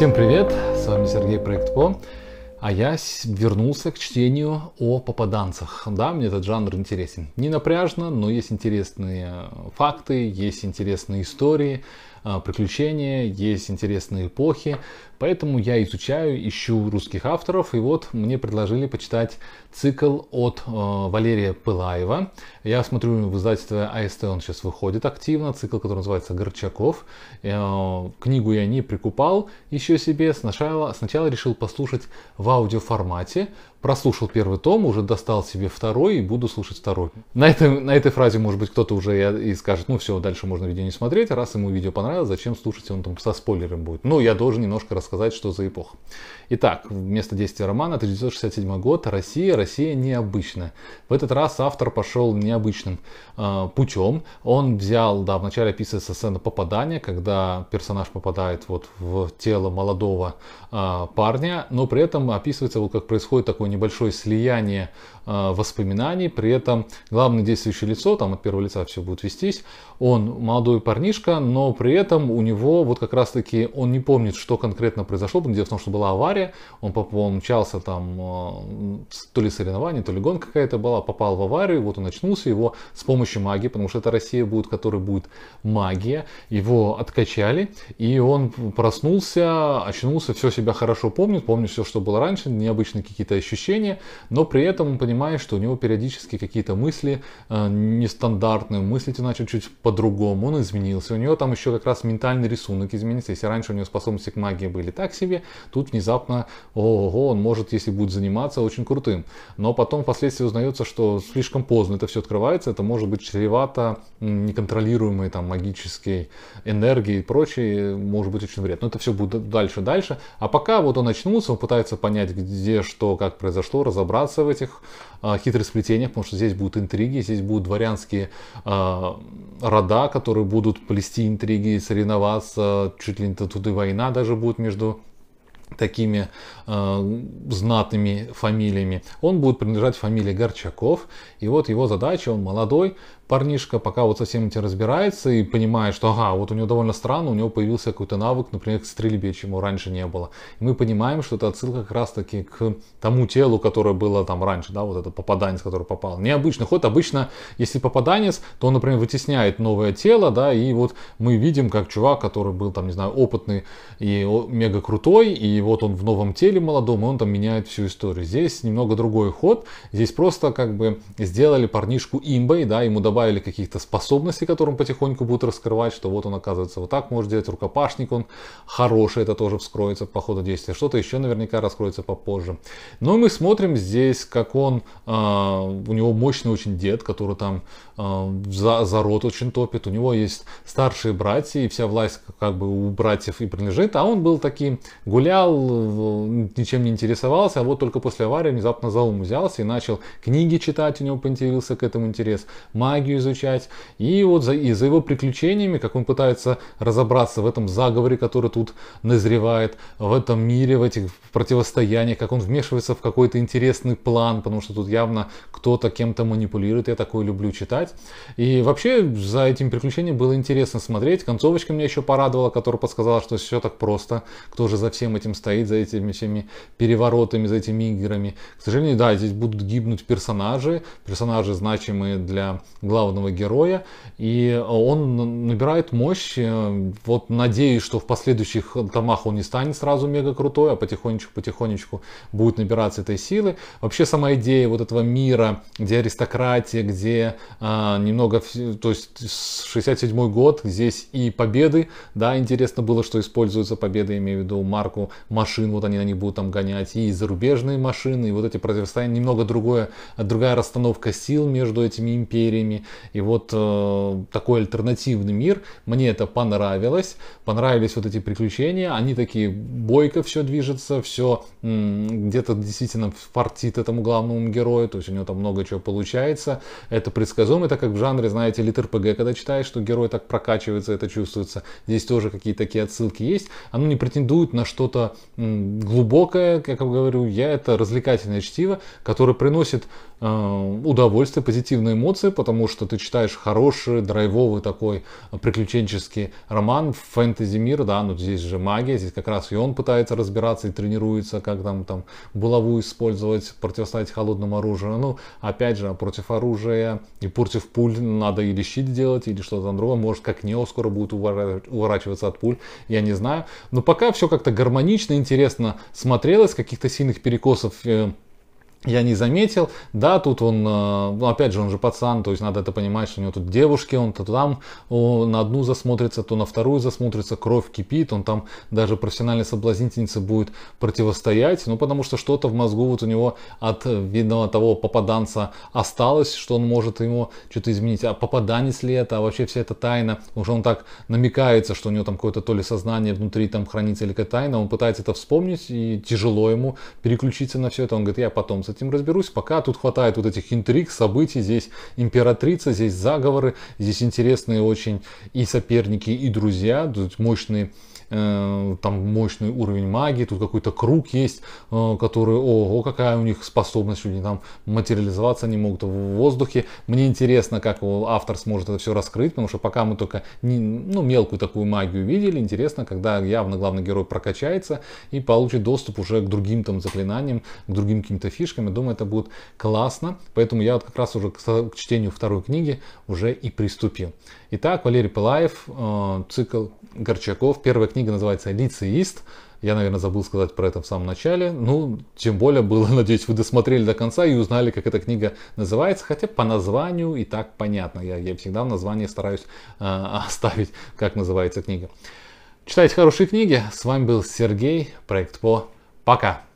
Всем привет, с вами Сергей Проект По, а я вернулся к чтению о попаданцах. Да, мне этот жанр интересен. Не напряжно, но есть интересные э, факты, есть интересные истории, а, приключения, есть интересные эпохи. Поэтому я изучаю, ищу русских авторов. И вот мне предложили почитать цикл от э, Валерия Пылаева. Я смотрю в издательстве АСТ, он сейчас выходит активно. Цикл, который называется «Горчаков». Э, книгу я не прикупал еще себе. Сначала, сначала решил послушать в аудиоформате прослушал первый том, уже достал себе второй и буду слушать второй. На, этом, на этой фразе, может быть, кто-то уже и, скажет, ну все, дальше можно видео не смотреть, раз ему видео понравилось, зачем слушать, он там со спойлером будет. Ну, я должен немножко рассказать, что за эпоха. Итак, вместо действия романа 1967 год, Россия, Россия необычная. В этот раз автор пошел необычным э, путем. Он взял, да, вначале описывается сцена попадания, когда персонаж попадает вот в тело молодого э, парня, но при этом описывается вот как происходит такой небольшое слияние э, воспоминаний, при этом главное действующее лицо, там от первого лица все будет вестись, он молодой парнишка, но при этом у него вот как раз таки он не помнит, что конкретно произошло, дело в том, что была авария, он, он мчался там, э, то ли соревнование, то ли гонка какая-то была, попал в аварию, вот он очнулся, его с помощью магии, потому что это Россия будет, которая будет магия, его откачали, и он проснулся, очнулся, все себя хорошо помнит, помнит все, что было раньше, необычные какие-то ощущения, ощущение, но при этом он понимает, что у него периодически какие-то мысли э, нестандартные, мыслить он начал чуть по-другому, он изменился, у него там еще как раз ментальный рисунок изменится, если раньше у него способности к магии были так себе, тут внезапно, ого, он может, если будет заниматься, очень крутым. Но потом впоследствии узнается, что слишком поздно это все открывается, это может быть чревато неконтролируемой там магической энергии и прочее, может быть очень вредно. Но это все будет дальше, дальше. А пока вот он очнулся, он пытается понять, где, что, как происходит, произошло, разобраться в этих а, хитрых хитросплетениях, потому что здесь будут интриги, здесь будут дворянские а, рода, которые будут плести интриги, соревноваться, чуть ли не тут и война даже будет между такими э, знатными фамилиями. Он будет принадлежать фамилии Горчаков. И вот его задача, он молодой парнишка, пока вот совсем этим разбирается и понимает, что ага, вот у него довольно странно, у него появился какой-то навык, например, к стрельбе, чему раньше не было. И мы понимаем, что это отсылка как раз таки к тому телу, которое было там раньше, да, вот это попаданец, который попал. необычно. Хоть обычно, если попаданец, то он, например, вытесняет новое тело, да, и вот мы видим, как чувак, который был там, не знаю, опытный и мега крутой, и и вот он в новом теле молодом, и он там меняет всю историю. Здесь немного другой ход, здесь просто как бы сделали парнишку имбой, да, ему добавили каких-то способностей, которым потихоньку будут раскрывать, что вот он оказывается вот так может делать, рукопашник он хороший, это тоже вскроется по ходу действия, что-то еще наверняка раскроется попозже. Но ну мы смотрим здесь, как он, э, у него мощный очень дед, который там э, за, за рот очень топит, у него есть старшие братья, и вся власть как бы у братьев и принадлежит, а он был таким, гулял, читал, э, ничем не интересовался, а вот только после аварии внезапно за ум взялся и начал книги читать, у него поинтересовался к этому интерес, магию изучать. И вот за, и за его приключениями, как он пытается разобраться в этом заговоре, который тут назревает, в этом мире, в этих противостояниях, как он вмешивается в какой-то интересный план, потому что тут явно кто-то кем-то манипулирует, я такое люблю читать. И вообще за этим приключением было интересно смотреть, концовочка меня еще порадовала, которая подсказала, что все так просто, кто же за всем этим стоит за этими всеми переворотами, за этими играми. К сожалению, да, здесь будут гибнуть персонажи, персонажи значимые для главного героя, и он набирает мощь. Э, вот надеюсь, что в последующих томах он не станет сразу мега крутой, а потихонечку-потихонечку будет набираться этой силы. Вообще сама идея вот этого мира, где аристократия, где а, немного, то есть 67 год, здесь и победы, да, интересно было, что используются победы, имею в виду марку машин, вот они на них будут там гонять, и зарубежные машины, и вот эти противостояния, немного другое, другая расстановка сил между этими империями, и вот э, такой альтернативный мир, мне это понравилось, понравились вот эти приключения, они такие бойко все движется, все где-то действительно фартит этому главному герою, то есть у него там много чего получается, это предсказуемо, это как в жанре, знаете, литр ПГ, когда читаешь, что герой так прокачивается, это чувствуется, здесь тоже какие-то такие отсылки есть, оно а ну не претендует на что-то глубокое, как я говорю, я это развлекательное чтиво, которое приносит э, удовольствие, позитивные эмоции, потому что ты читаешь хороший, драйвовый такой приключенческий роман, в фэнтези мир, да, но ну, здесь же магия, здесь как раз и он пытается разбираться и тренируется, как там, там булаву использовать, противостоять холодному оружию. Ну, опять же, а против оружия и против пуль надо или щит делать, или что-то другое. Может, как Нео скоро будет уворачиваться от пуль, я не знаю. Но пока все как-то гармонично, лично интересно смотрелось, каких-то сильных перекосов э, я не заметил. Да, тут он, э, ну, опять же, он же пацан, то есть надо это понимать, что у него тут девушки, он то там он на одну засмотрится, то на вторую засмотрится, кровь кипит, он там даже профессиональной соблазнительнице будет противостоять, ну потому что что-то в мозгу вот у него от, э, видного того попаданца осталось, что он может ему что-то изменить. А попаданец ли это, а вообще вся эта тайна, уже он так намекается, что у него там какое-то то ли сознание внутри там хранится или какая то тайна, он пытается это вспомнить, и тяжело ему переключиться на все это, он говорит, я потом с этим разберусь. Пока тут хватает вот этих интриг, событий. Здесь императрица, здесь заговоры, здесь интересные очень и соперники, и друзья, тут мощные Э, там мощный уровень магии, тут какой-то круг есть, э, который, ого, какая у них способность, они там материализоваться не могут в воздухе. Мне интересно, как автор сможет это все раскрыть, потому что пока мы только не, ну, мелкую такую магию видели, интересно, когда явно главный герой прокачается и получит доступ уже к другим там заклинаниям, к другим каким-то фишкам. Я думаю, это будет классно, поэтому я вот как раз уже к, к чтению второй книги уже и приступил. Итак, Валерий Пылаев, э, цикл Горчаков, первая книга книга называется «Лицеист». Я, наверное, забыл сказать про это в самом начале. Ну, тем более было, надеюсь, вы досмотрели до конца и узнали, как эта книга называется. Хотя по названию и так понятно. Я, я всегда в названии стараюсь э, оставить, как называется книга. Читайте хорошие книги. С вами был Сергей, проект ПО. Пока!